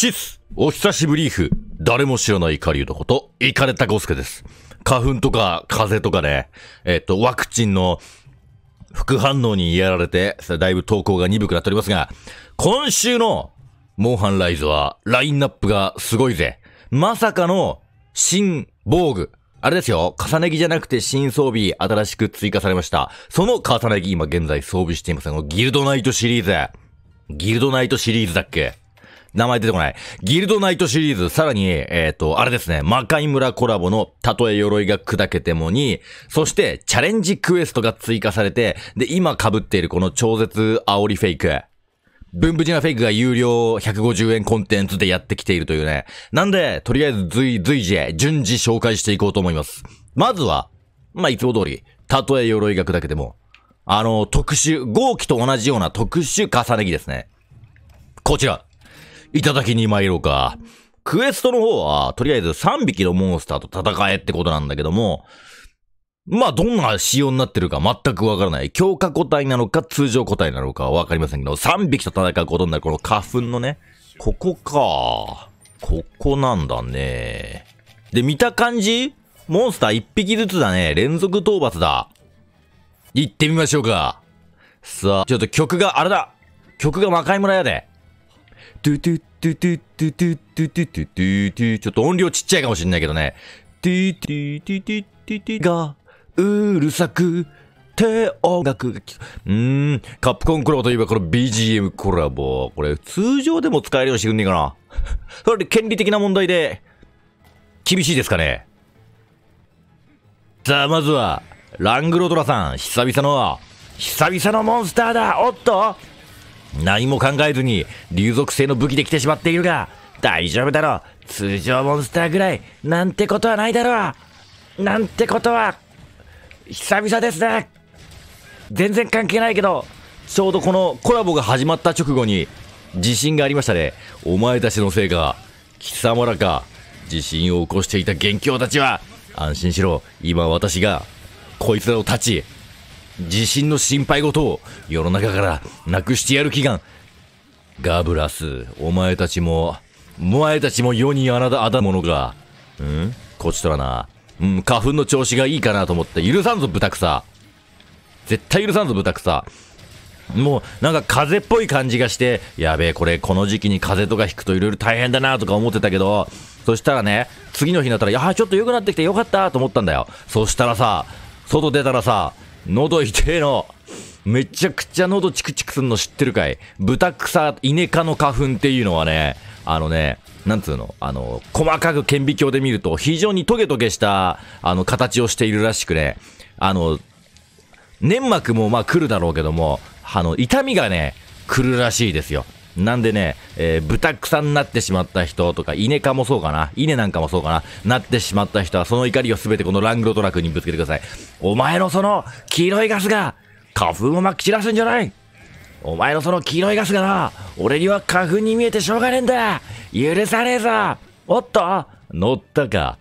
チスお久しぶりーふ誰も知らない狩人こと、イカれたゴスケです。花粉とか風邪とかね、えっ、ー、と、ワクチンの副反応にやられて、だいぶ投稿が鈍くなっておりますが、今週のモンハンライズはラインナップがすごいぜ。まさかの新防具。あれですよ。重ね着じゃなくて新装備新しく追加されました。その重ね着今現在装備しています。あのギルドナイトシリーズ。ギルドナイトシリーズだっけ名前出てこない。ギルドナイトシリーズ、さらに、えっ、ー、と、あれですね、魔界村コラボの、たとえ鎧が砕けてもに、そして、チャレンジクエストが追加されて、で、今被っているこの超絶煽りフェイク。文武事なフェイクが有料150円コンテンツでやってきているというね。なんで、とりあえず随、随時、順次紹介していこうと思います。まずは、まあ、いつも通り、たとえ鎧が砕けても、あの、特殊、号機と同じような特殊重ね着ですね。こちら。いただきに参ろうか。クエストの方は、とりあえず3匹のモンスターと戦えってことなんだけども、まあ、どんな仕様になってるか全くわからない。強化個体なのか通常個体なのかわかりませんけど、3匹と戦うことになるこの花粉のね、ここか。ここなんだね。で、見た感じモンスター1匹ずつだね。連続討伐だ。行ってみましょうか。さあ、ちょっと曲が、あれだ曲が魔界村やで。ドゥドゥドゥドゥドゥドゥゥゥゥゥゥちょっと音量ちっちゃいかもしんないけどね。ドゥドゥドゥドゥゥゥがうるさくて音楽がうん、カップコンクローといえばこの BGM コラボ。これ通常でも使えるようにしてくんねえかな。それで権利的な問題で厳しいですかね。さあ、まずはラングロドラさん、久々の、久々のモンスターだおっと何も考えずに竜属性の武器で来てしまっているが、大丈夫だろう。通常モンスターぐらい、なんてことはないだろう。なんてことは、久々ですね。全然関係ないけど、ちょうどこのコラボが始まった直後に、地震がありましたね。お前たちのせいか、貴様らか、地震を起こしていた元凶たちは、安心しろ。今私が、こいつらを立ち、地震の心配事を世の中からなくしてやる気がガブラス、お前たちも、お前たちも世になだ、あだものが。うんこちとらな。うん、花粉の調子がいいかなと思って、許さんぞ、豚草。絶対許さんぞ、豚草。もう、なんか風邪っぽい感じがして、やべえ、これ、この時期に風邪とか引くといろいろ大変だなとか思ってたけど、そしたらね、次の日になったら、いや、ちょっと良くなってきて良かったと思ったんだよ。そしたらさ、外出たらさ、喉痛えの。めちゃくちゃ喉チクチクすんの知ってるかい豚草、イネ科の花粉っていうのはね、あのね、なんつうの、あの、細かく顕微鏡で見ると、非常にトゲトゲした、あの、形をしているらしくね、あの、粘膜もまあ来るだろうけども、あの、痛みがね、来るらしいですよ。なんでね、えー、豚草になってしまった人とか、稲科もそうかな、稲なんかもそうかな、なってしまった人は、その怒りを全てこのラングロトラックにぶつけてください。お前のその黄色いガスが、花粉をまき散らすんじゃないお前のその黄色いガスがな、俺には花粉に見えてしょうがねえんだ許さねえぞおっと乗ったか。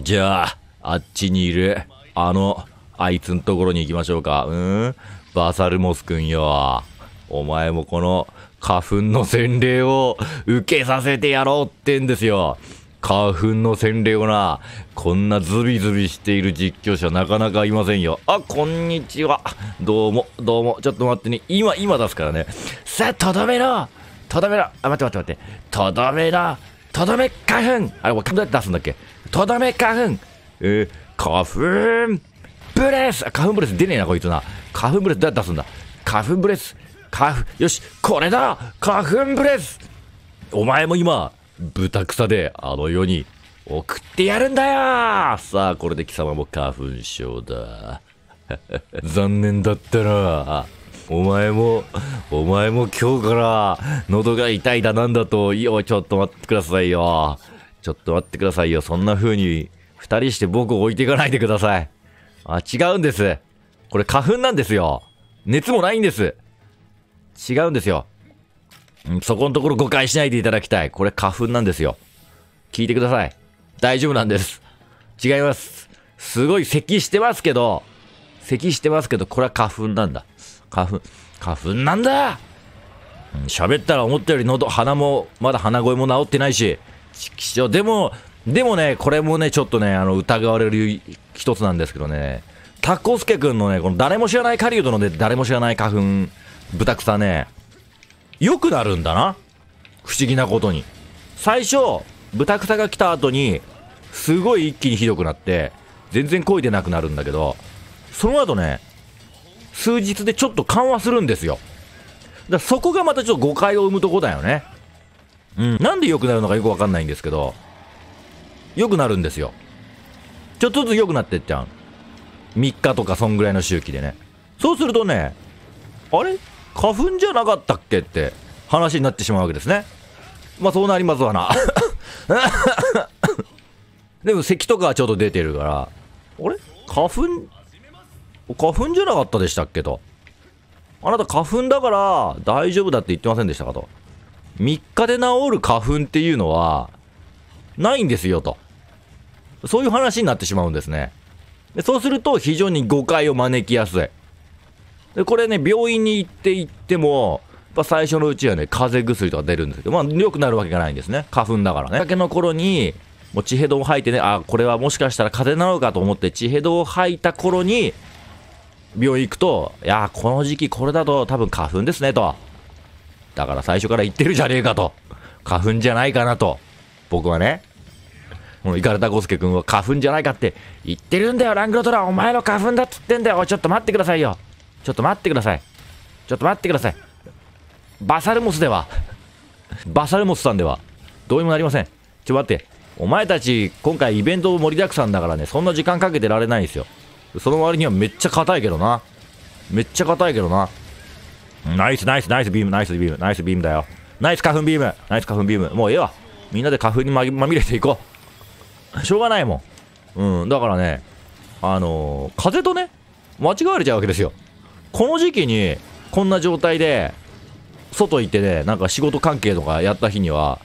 じゃあ、あっちにいる、あの、あいつんところに行きましょうか。うんバサルモスくんよ。お前もこの花粉の洗礼を受けさせてやろうってんですよ。花粉の洗礼をな、こんなズビズビしている実況者なかなかいませんよ。あ、こんにちは。どうも、どうも。ちょっと待ってね。今、今出すからね。さあ、とどめろとどめろあ、待って待って待って。とどめろとどめ花粉あれ、どうやって出すんだっけとどめ花粉えー、花粉ブレス花粉ブレス出ねえな、こいつな。花粉ブレスどうやって出すんだ花粉ブレス花粉、よし、これだ花粉ブレスお前も今、豚草であの世に送ってやるんだよさあ、これで貴様も花粉症だ。残念だったな。お前も、お前も今日から喉が痛いだなんだと、いよ、ちょっと待ってくださいよ。ちょっと待ってくださいよ。そんな風に二人して僕を置いていかないでください。あ、違うんです。これ花粉なんですよ。熱もないんです。違うんですよ。そこのところ誤解しないでいただきたい。これ花粉なんですよ。聞いてください。大丈夫なんです。違います。すごい咳してますけど、咳してますけど、これは花粉なんだ。花粉、花粉なんだ喋、うん、ったら思ったより喉、鼻も、まだ鼻声も治ってないし、気象。でも、でもね、これもね、ちょっとね、あの、疑われる一つなんですけどね、タコスケ君のね、この誰も知らない狩人のね、誰も知らない花粉豚草ね、良くなるんだな。不思議なことに。最初、豚草が来た後に、すごい一気にひどくなって、全然声いでなくなるんだけど、その後ね、数日でちょっと緩和するんですよ。だそこがまたちょっと誤解を生むとこだよね。うん。なんで良くなるのかよくわかんないんですけど、良くなるんですよ。ちょっとずつ良くなってっちゃう。3日とかそんぐらいの周期でね。そうするとね、あれ花粉じゃなかったっけって話になってしまうわけですね。まあそうなりますわな。でも咳とかはちょっと出てるから、あれ花粉、花粉じゃなかったでしたっけと。あなた花粉だから大丈夫だって言ってませんでしたかと。3日で治る花粉っていうのは、ないんですよと。そういう話になってしまうんですね。でそうすると非常に誤解を招きやすい。でこれね、病院に行って行っても、やっぱ最初のうちはね、風邪薬とか出るんですけど、まあ、良くなるわけがないんですね。花粉だからね。だけの頃に、もう地ヘドを吐いてね、あ、これはもしかしたら風邪なのかと思って、地ヘドを吐いた頃に、病院行くと、いや、この時期これだと多分花粉ですね、と。だから最初から言ってるじゃねえかと。花粉じゃないかなと。僕はね。もう、イカれたゴスケ君は花粉じゃないかって言ってるんだよ、ラングロトラ。お前の花粉だっつってんだよ。おい、ちょっと待ってくださいよ。ちょっと待ってください。ちょっと待ってください。バサルモスでは。バサルモスさんでは。どうにもなりません。ちょ、待って。お前たち、今回イベント盛りだくさんだからね、そんな時間かけてられないんですよ。その割にはめっちゃ硬いけどな。めっちゃ硬いけどな。ナイスナイスナイスビーム、ナイスビーム、ナイスビームだよ。ナイス花粉ビーム、ナイス花粉ビーム。もうええわ。みんなで花粉にまみれていこう。しょうがないもん。うん、だからね、あのー、風とね、間違われちゃうわけですよ。この時期にこんな状態で外行ってねなんか仕事関係とかやった日には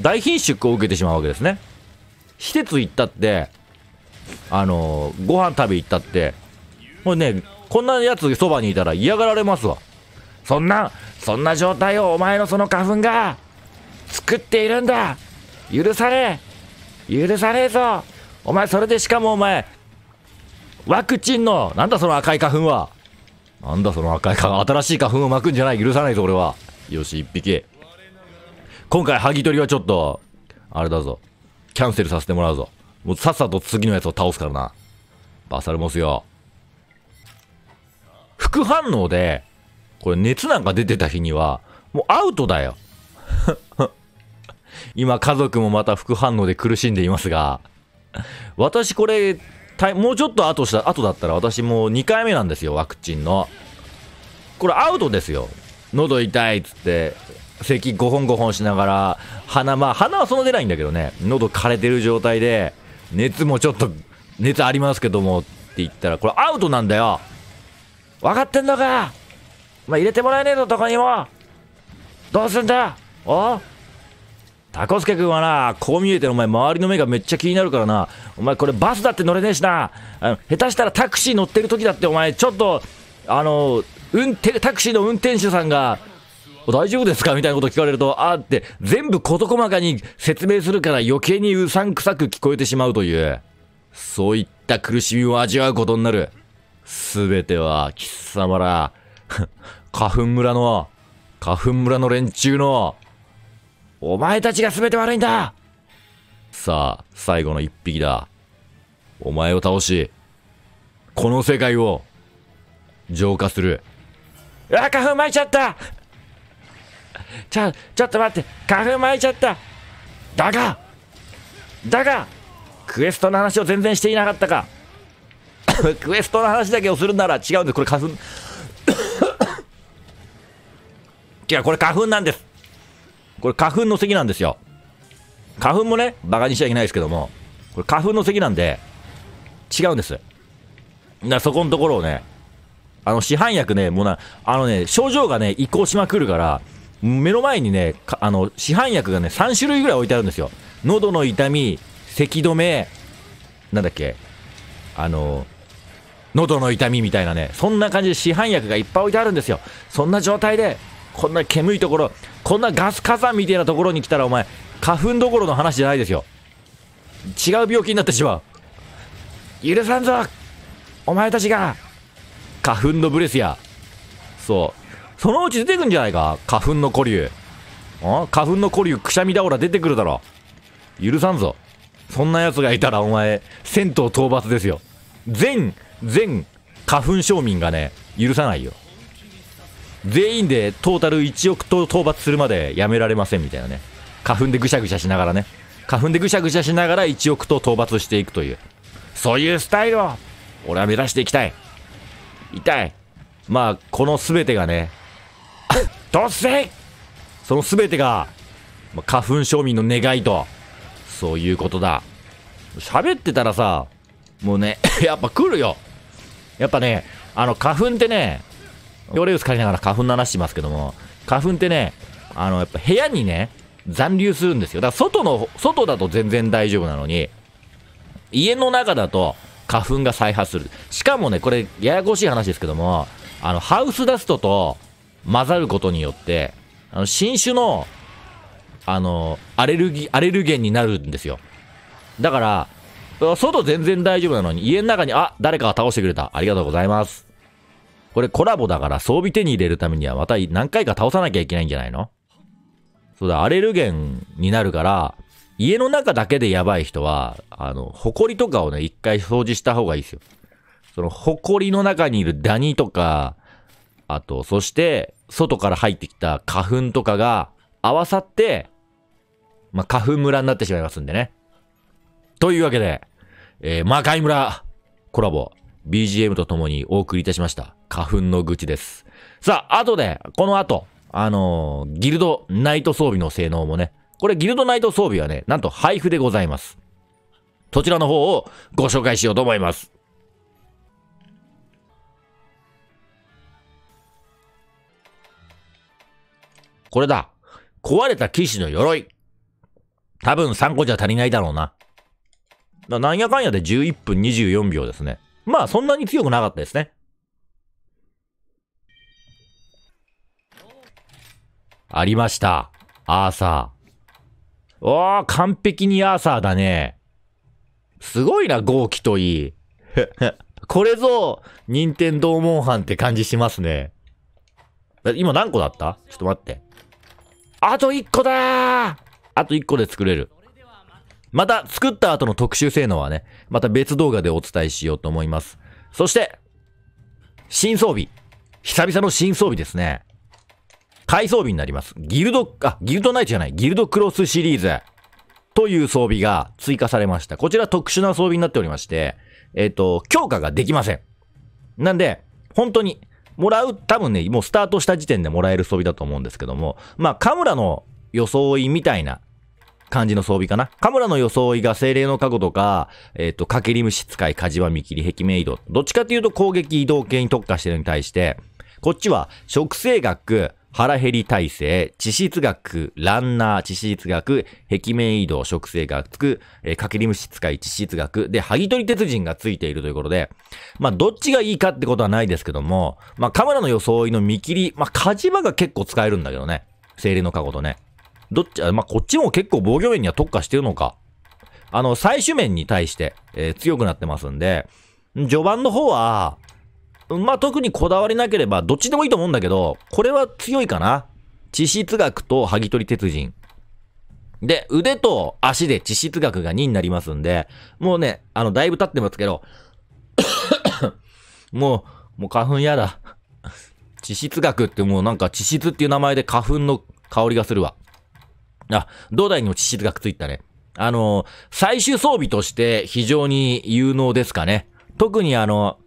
大貧縮を受けてしまうわけですね施設行ったってあのー、ご飯食べ行ったってもうねこんなやつそばにいたら嫌がられますわそんなそんな状態をお前のその花粉が作っているんだ許され許されぞお前それでしかもお前ワクチンのなんだその赤い花粉はなんだその赤い花粉、新しい花粉を巻くんじゃない、許さないぞ俺は。よし、一匹。今回、剥ぎ取りはちょっと、あれだぞ。キャンセルさせてもらうぞ。もうさっさと次のやつを倒すからな。バサルモスよ。副反応で、これ熱なんか出てた日には、もうアウトだよ。今家族もまた副反応で苦しんでいますが、私これ、もうちょっと後した後だったら私もう2回目なんですよワクチンのこれアウトですよ喉痛いっつって咳5本5本しながら鼻まあ鼻はそんな出ないんだけどね喉枯れてる状態で熱もちょっと熱ありますけどもって言ったらこれアウトなんだよ分かってんのかまあ、入れてもらえねえぞどこにもどうすんだおタコスケ君はな、こう見えてお前、周りの目がめっちゃ気になるからな、お前、これバスだって乗れねえしな、下手したらタクシー乗ってる時だって、お前、ちょっと、あの、運転、タクシーの運転手さんが、大丈夫ですかみたいなこと聞かれると、あーって、全部事細かに説明するから余計にうさんくさく聞こえてしまうという、そういった苦しみを味わうことになる。すべては、貴様ら、花粉村の、花粉村の連中の、お前たちが全て悪いんださあ、最後の一匹だ。お前を倒し、この世界を浄化する。うわ、花粉撒いちゃったちょ、ちょっと待って、花粉撒いちゃっただがだがクエストの話を全然していなかったか クエストの話だけをするなら違うんです。これ花粉 違う、これ花粉なんです。これ花粉の席なんですよ。花粉もね、バカにしちゃいけないですけども、これ花粉の席なんで、違うんです。だそこのところをね、あの、市販薬ね、もうな、あのね、症状がね、移行しまくるから、目の前にね、あの、市販薬がね、3種類ぐらい置いてあるんですよ。喉の痛み、咳止め、なんだっけ、あの、喉の痛みみたいなね、そんな感じで市販薬がいっぱい置いてあるんですよ。そんな状態で、こんな煙いところ、こんなガス火山みたいなところに来たらお前、花粉どころの話じゃないですよ。違う病気になってしまう。許さんぞお前たちが花粉のブレスや。そう。そのうち出てくんじゃないか花粉の古流。花粉の古流、くしゃみだおら出てくるだろ。許さんぞ。そんな奴がいたらお前、銭湯討伐ですよ。全、全、花粉商民がね、許さないよ。全員でトータル1億頭討伐するまでやめられませんみたいなね。花粉でぐしゃぐしゃしながらね。花粉でぐしゃぐしゃしながら1億頭討伐していくという。そういうスタイルを、俺は目指していきたい。痛い。まあ、この全てがね、どうせその全てが、まあ、花粉庶民の願いと、そういうことだ。喋ってたらさ、もうね、やっぱ来るよ。やっぱね、あの、花粉ってね、で俺よく借いながら花粉の話しますけども、花粉ってね、あの、やっぱ部屋にね、残留するんですよ。だから外の、外だと全然大丈夫なのに、家の中だと花粉が再発する。しかもね、これ、ややこしい話ですけども、あの、ハウスダストと混ざることによって、あの、新種の、あの、アレルギー、アレルゲンになるんですよ。だから、外全然大丈夫なのに、家の中に、あ、誰かが倒してくれた。ありがとうございます。これコラボだから装備手に入れるためにはまた何回か倒さなきゃいけないんじゃないのそうだ、アレルゲンになるから、家の中だけでやばい人は、あの、ホコリとかをね、一回掃除した方がいいですよ。その、埃の中にいるダニとか、あと、そして、外から入ってきた花粉とかが合わさって、まあ、花粉村になってしまいますんでね。というわけで、えー、魔界村コラボ BGM とともにお送りいたしました。花粉の愚痴です。さあ、後で、この後、あのー、ギルドナイト装備の性能もね、これギルドナイト装備はね、なんと配布でございます。そちらの方をご紹介しようと思います。これだ。壊れた騎士の鎧。多分3個じゃ足りないだろうな。なんやかんやで11分24秒ですね。まあそんなに強くなかったですね。ありました。アーサー。おぉ、完璧にアーサーだね。すごいな、豪気といい。これぞ、任天堂モンハンって感じしますね。今何個だったちょっと待って。あと1個だーあと1個で作れる。また、作った後の特殊性能はね、また別動画でお伝えしようと思います。そして、新装備。久々の新装備ですね。改装備になります。ギルド、あ、ギルドナイトじゃない、ギルドクロスシリーズという装備が追加されました。こちら特殊な装備になっておりまして、えっ、ー、と、強化ができません。なんで、本当に、もらう、多分ね、もうスタートした時点でもらえる装備だと思うんですけども、まあ、カムラの装いみたいな感じの装備かな。カムラの装いが精霊の加護とか、えっ、ー、と、かけり虫使い、カジバ見切り、壁面移動。どっちかというと攻撃移動系に特化してるに対して、こっちは食生学、腹減り体制、地質学、ランナー、地質学、壁面移動、食生学、えー、かけり虫使い、地質学、で、剥ぎ取り鉄人がついているということで、まあ、どっちがいいかってことはないですけども、まあ、カメラの装いの見切り、まあ、カジバが結構使えるんだけどね。精霊の過去とね。どっち、まあ、こっちも結構防御面には特化してるのか。あの、最終面に対して、えー、強くなってますんで、序盤の方は、まあ、特にこだわりなければ、どっちでもいいと思うんだけど、これは強いかな。地質学と剥ぎ取り鉄人。で、腕と足で地質学が2になりますんで、もうね、あの、だいぶ経ってますけど、もう、もう花粉やだ。地質学ってもうなんか地質っていう名前で花粉の香りがするわ。あ、胴体にも地質がくっついたね。あの、最終装備として非常に有能ですかね。特にあの、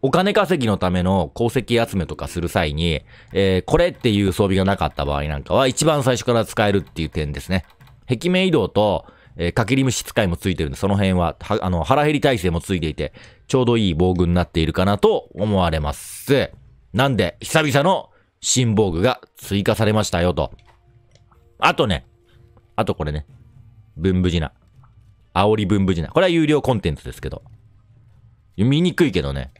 お金稼ぎのための鉱石集めとかする際に、えー、これっていう装備がなかった場合なんかは一番最初から使えるっていう点ですね。壁面移動と、えー、かきり虫使いもついてるんで、その辺は、は、あの、腹減り体制もついていて、ちょうどいい防具になっているかなと思われます。なんで、久々の新防具が追加されましたよと。あとね、あとこれね、文武事な。煽り文武事な。これは有料コンテンツですけど。見にくいけどね。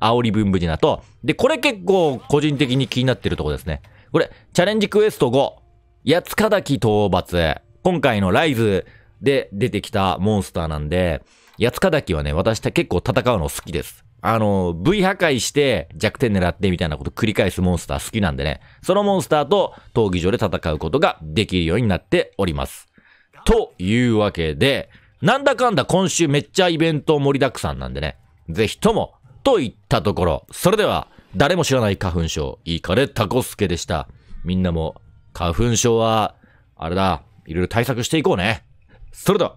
煽り文武事なと。で、これ結構個人的に気になってるとこですね。これ、チャレンジクエスト5、八つかき討伐。今回のライズで出てきたモンスターなんで、八つかきはね、私結構戦うの好きです。あの、V 破壊して弱点狙ってみたいなこと繰り返すモンスター好きなんでね、そのモンスターと闘技場で戦うことができるようになっております。というわけで、なんだかんだ今週めっちゃイベント盛りだくさんなんでね、ぜひとも、といったところ、それでは、誰も知らない花粉症、イカレタコスケでした。みんなも、花粉症は、あれだ、いろいろ対策していこうね。それでは。